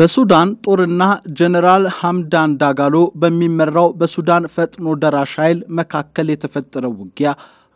በሱዳን ጦርና ጀነራል ሐምዳን ዳጋሎ በሚመራው በሱዳን ፈጥኖ ደራሽ ኃይል መካከል የተፈጠረው ውጊያ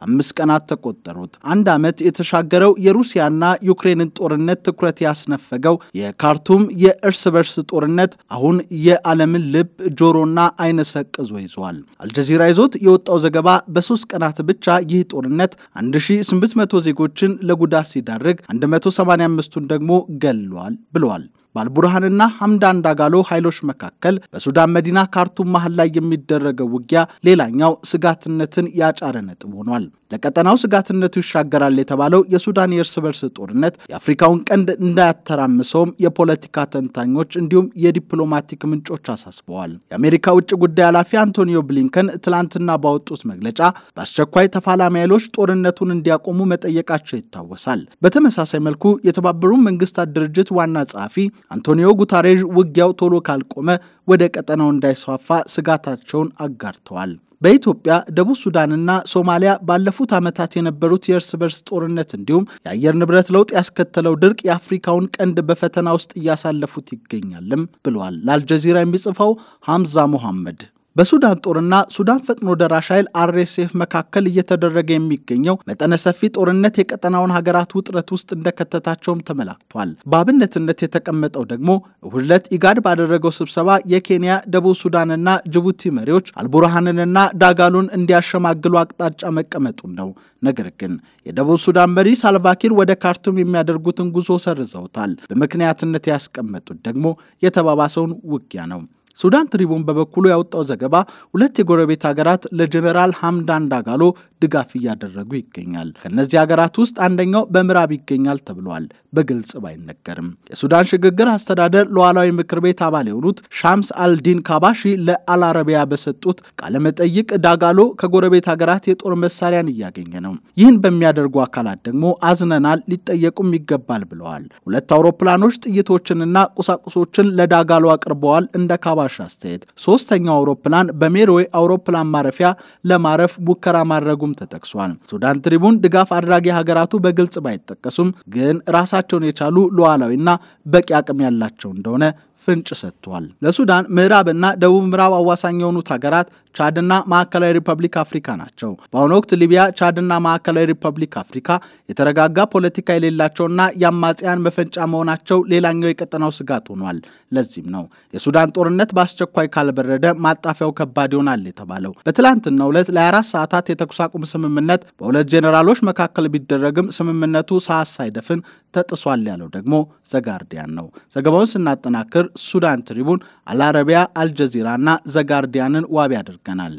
አምስት ቀናት ተቆጠሩት። አንድ ዓመት የተሻገረው የሩሲያና ዩክሬንን ጦርነት ትኩረት ያስነፈገው የካርቱም የእርስ በርስ ጦርነት አሁን የዓለምን ልብ ጆሮና አይነ ሰቅዞ ይዟል። አልጀዚራ ይዞት የወጣው ዘገባ በሶስት ቀናት ብቻ ይህ ጦርነት 1800 ዜጎችን ለጉዳት ሲዳርግ 185ቱን ደግሞ ገሏል ብለዋል። ባልቡርሃንና ሐምዳን ዳጋሎ ኃይሎች መካከል በሱዳን መዲና ካርቱም መሀል ላይ የሚደረገው ውጊያ ሌላኛው ስጋትነትን ያጫረ ነጥብ ሆኗል። ለቀጠናው ስጋትነቱ ይሻገራል የተባለው የሱዳን የእርስ በርስ ጦርነት የአፍሪካውን ቀንድ እንዳያተራምሰውም የፖለቲካ ተንታኞች እንዲሁም የዲፕሎማቲክ ምንጮች አሳስበዋል። የአሜሪካ ውጭ ጉዳይ ኃላፊ አንቶኒዮ ብሊንከን ትላንትና ባወጡት መግለጫ በአስቸኳይ ተፋላሚ ኃይሎች ጦርነቱን እንዲያቆሙ መጠየቃቸው ይታወሳል። በተመሳሳይ መልኩ የተባበሩት መንግስታት ድርጅት ዋና ጸሐፊ አንቶኒዮ ጉታሬዥ ውጊያው ቶሎ ካልቆመ ወደ ቀጠናው እንዳይስፋፋ ስጋታቸውን አጋርተዋል። በኢትዮጵያ ደቡብ ሱዳንና ሶማሊያ ባለፉት ዓመታት የነበሩት የእርስ በርስ ጦርነት እንዲሁም የአየር ንብረት ለውጥ ያስከተለው ድርቅ የአፍሪካውን ቀንድ በፈተና ውስጥ እያሳለፉት ይገኛልም ብለዋል ለአልጀዚራ የሚጽፈው ሐምዛ ሙሐመድ። በሱዳን ጦርና ሱዳን ፈጥኖ ደራሽ ኃይል አርኤስኤፍ መካከል እየተደረገ የሚገኘው መጠነ ሰፊ ጦርነት የቀጠናውን ሀገራት ውጥረት ውስጥ እንደከተታቸውም ተመላክቷል። በአብነትነት የተቀመጠው ደግሞ እሁድ ዕለት ኢጋድ ባደረገው ስብሰባ የኬንያ ደቡብ ሱዳንና ጅቡቲ መሪዎች አልቡርሃንንና ዳጋሉን እንዲያሸማግሉ አቅጣጫ መቀመጡን ነው። ነገር ግን የደቡብ ሱዳን መሪ ሳልቫኪር ወደ ካርቱም የሚያደርጉትን ጉዞ ሰርዘውታል። በምክንያትነት ያስቀመጡት ደግሞ የተባባሰውን ውጊያ ነው። ሱዳን ትሪቡን በበኩሉ ያወጣው ዘገባ ሁለት የጎረቤት ሀገራት ለጀኔራል ሐምዳን ዳጋሎ ድጋፍ እያደረጉ ይገኛል። ከእነዚህ ሀገራት ውስጥ አንደኛው በምዕራብ ይገኛል ተብሏል። በግልጽ ባይነገርም የሱዳን ሽግግር አስተዳደር ሉዓላዊ ምክር ቤት አባል የሆኑት ሻምስ አልዲን ካባሺ ለአልአረቢያ በሰጡት ቃለመጠይቅ ዳጋሎ ከጎረቤት ሀገራት የጦር መሳሪያን እያገኘ ነው፣ ይህን በሚያደርጉ አካላት ደግሞ አዝነናል፣ ሊጠየቁም ይገባል ብለዋል። ሁለት አውሮፕላኖች ጥይቶችንና ቁሳቁሶችን ለዳጋሎ አቅርበዋል። እንደ ካባ ሰራሽ አስተያየት። ሶስተኛው አውሮፕላን በሜሮዌ አውሮፕላን ማረፊያ ለማረፍ ሙከራ ማድረጉም ተጠቅሷል። ሱዳን ትሪቡን ድጋፍ አድራጊ ሀገራቱ በግልጽ ባይጠቀሱም ግን ራሳቸውን የቻሉ ሉዓላዊና በቂ አቅም ያላቸው እንደሆነ ፍንጭ ሰጥቷል። ለሱዳን ምዕራብና ደቡብ ምዕራብ አዋሳኝ የሆኑት ሀገራት ቻድና ማዕከላዊ ሪፐብሊክ አፍሪካ ናቸው። በአሁኑ ወቅት ሊቢያ፣ ቻድና ማዕከላዊ ሪፐብሊክ አፍሪካ የተረጋጋ ፖለቲካ የሌላቸውና የአማጽያን መፈንጫ መሆናቸው ሌላኛው የቀጠናው ስጋት ሆኗል። ለዚህም ነው የሱዳን ጦርነት በአስቸኳይ ካልበረደ ማጣፊያው ከባድ ይሆናል የተባለው። በትላንትናው ዕለት ለ24 ሰዓታት የተኩስ አቁም ስምምነት በሁለት ጄኔራሎች መካከል ቢደረግም ስምምነቱ ሰዓት ሳይደፍን ተጥሷል ያለው ደግሞ ዘጋርዲያን ነው። ዘገባውን ስናጠናክር ሱዳን ትሪቡን፣ አልአረቢያ፣ አልጀዚራና ዘጋርዲያንን ዋቢ አድርገናል።